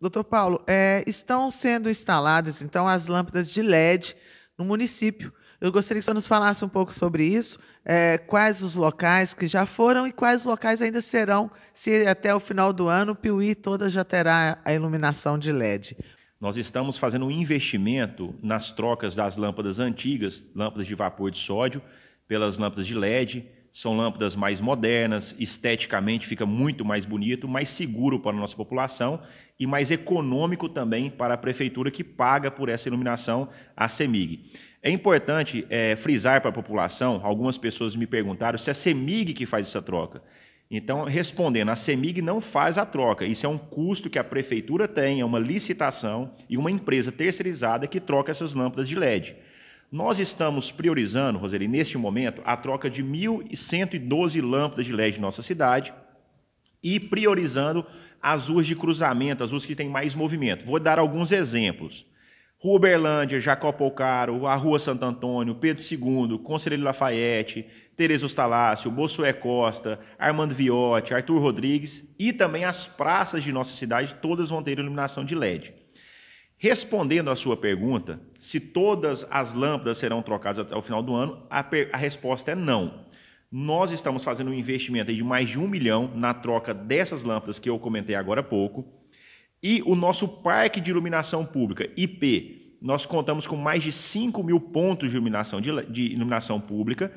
doutor Paulo, é, estão sendo instaladas, então, as lâmpadas de LED no município. Eu gostaria que o senhor nos falasse um pouco sobre isso, é, quais os locais que já foram e quais locais ainda serão, se até o final do ano Piuí toda já terá a iluminação de LED. Nós estamos fazendo um investimento nas trocas das lâmpadas antigas, lâmpadas de vapor de sódio, pelas lâmpadas de LED, são lâmpadas mais modernas, esteticamente fica muito mais bonito, mais seguro para a nossa população e mais econômico também para a prefeitura que paga por essa iluminação a CEMIG. É importante é, frisar para a população, algumas pessoas me perguntaram se é a CEMIG que faz essa troca. Então, respondendo, a CEMIG não faz a troca. Isso é um custo que a prefeitura tem, é uma licitação e uma empresa terceirizada que troca essas lâmpadas de LED. Nós estamos priorizando, Roseli, neste momento, a troca de 1.112 lâmpadas de LED em nossa cidade e priorizando as ruas de cruzamento, as ruas que têm mais movimento. Vou dar alguns exemplos. Rua Uberlândia, Jacó Polcaro, a Rua Santo Antônio, Pedro II, Conselheiro Lafayette, Tereza Ostalácio, Bossué Costa, Armando Viotti, Arthur Rodrigues e também as praças de nossa cidade, todas vão ter iluminação de LED. Respondendo à sua pergunta, se todas as lâmpadas serão trocadas até o final do ano, a, a resposta é não. Nós estamos fazendo um investimento de mais de um milhão na troca dessas lâmpadas que eu comentei agora há pouco. E o nosso parque de iluminação pública, IP, nós contamos com mais de 5 mil pontos de iluminação, de, de iluminação pública.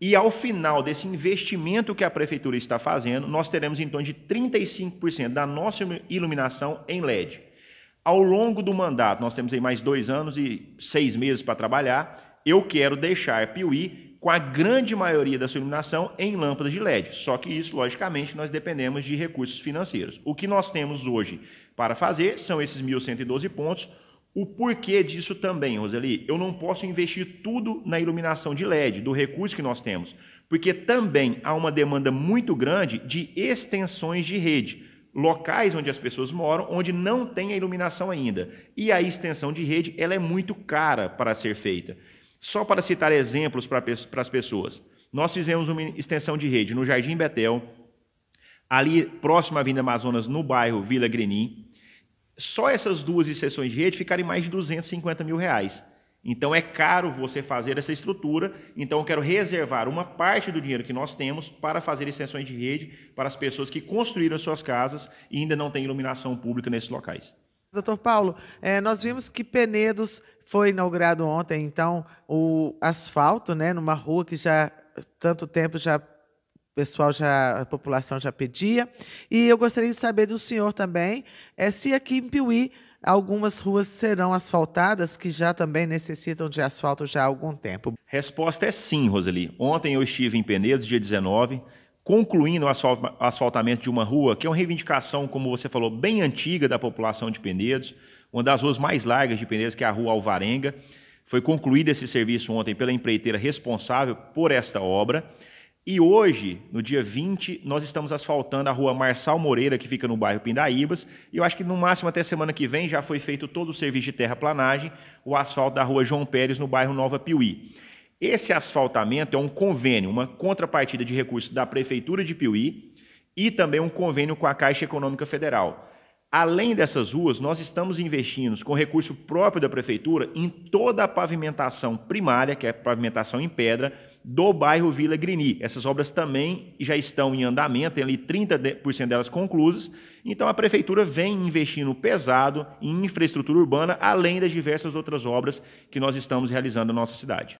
E ao final desse investimento que a prefeitura está fazendo, nós teremos em torno de 35% da nossa iluminação em LED. Ao longo do mandato, nós temos aí mais dois anos e seis meses para trabalhar. Eu quero deixar Piuí com a grande maioria da sua iluminação em lâmpadas de LED. Só que isso, logicamente, nós dependemos de recursos financeiros. O que nós temos hoje para fazer são esses 1.112 pontos. O porquê disso também, Roseli, eu não posso investir tudo na iluminação de LED, do recurso que nós temos, porque também há uma demanda muito grande de extensões de rede locais onde as pessoas moram, onde não tem a iluminação ainda. E a extensão de rede ela é muito cara para ser feita. Só para citar exemplos para as pessoas, nós fizemos uma extensão de rede no Jardim Betel, ali próximo à Vinda Amazonas, no bairro Vila Grenin. Só essas duas extensões de rede ficaram em mais de 250 mil reais. Então é caro você fazer essa estrutura, então eu quero reservar uma parte do dinheiro que nós temos para fazer extensões de rede para as pessoas que construíram suas casas e ainda não têm iluminação pública nesses locais. Doutor Paulo, é, nós vimos que Penedos foi inaugurado ontem, então o asfalto, né, numa rua que já tanto tempo já pessoal já, a população já pedia. E eu gostaria de saber do senhor também é, se aqui em Piuí Algumas ruas serão asfaltadas que já também necessitam de asfalto já há algum tempo. Resposta é sim, Roseli. Ontem eu estive em Penedo, dia 19, concluindo o asfaltamento de uma rua, que é uma reivindicação, como você falou, bem antiga da população de Penedos, uma das ruas mais largas de Penedos, que é a Rua Alvarenga. Foi concluído esse serviço ontem pela empreiteira responsável por esta obra. E hoje, no dia 20, nós estamos asfaltando a rua Marçal Moreira, que fica no bairro Pindaíbas. E eu acho que no máximo até semana que vem já foi feito todo o serviço de terraplanagem, o asfalto da rua João Pérez, no bairro Nova Piuí. Esse asfaltamento é um convênio, uma contrapartida de recursos da Prefeitura de Piuí e também um convênio com a Caixa Econômica Federal. Além dessas ruas, nós estamos investindo com recurso próprio da Prefeitura em toda a pavimentação primária, que é pavimentação em pedra, do bairro Vila Grini. Essas obras também já estão em andamento, tem ali 30% delas conclusas. Então a prefeitura vem investindo pesado em infraestrutura urbana, além das diversas outras obras que nós estamos realizando na nossa cidade.